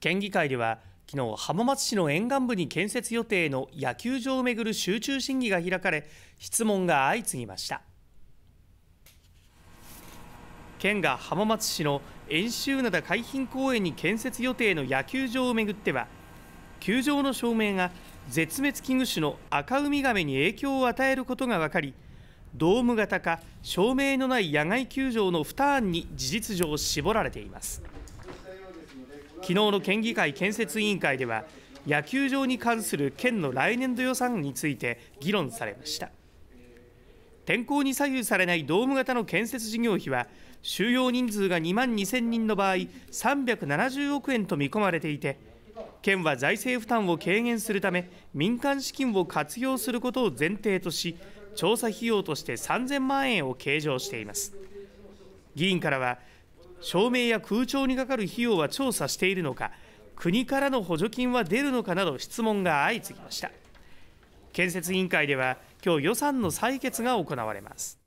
県議会では昨日浜松市の沿岸部に建設予定の野球場をめぐる集中審議が開かれ質問が相次ぎました県が浜松市の遠州灘海浜公園に建設予定の野球場をめぐっては球場の照明が絶滅危惧種のアカウミガメに影響を与えることが分かりドーム型か照明のない野外球場の負担に事実上絞られています昨日の県議会建設委員会では野球場に関する県の来年度予算について議論されました天候に左右されないドーム型の建設事業費は収容人数が2万2000人の場合370億円と見込まれていて県は財政負担を軽減するため民間資金を活用することを前提とし調査費用として3000万円を計上しています議員からは照明や空調にかかる費用は調査しているのか国からの補助金は出るのかなど質問が相次ぎました建設委員会では今日予算の採決が行われます